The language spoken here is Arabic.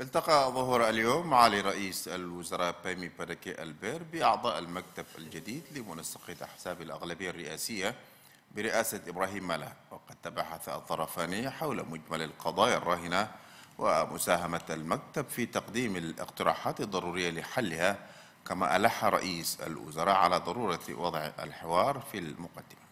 التقى ظهور اليوم معالي رئيس الوزراء بايمي باركي البير بأعضاء المكتب الجديد لمنسق أحزاب الأغلبية الرئاسية برئاسة إبراهيم ملا وقد تباحث الطرفان حول مجمل القضايا الراهنة ومساهمة المكتب في تقديم الاقتراحات الضرورية لحلها كما ألح رئيس الوزراء على ضرورة وضع الحوار في المقدمة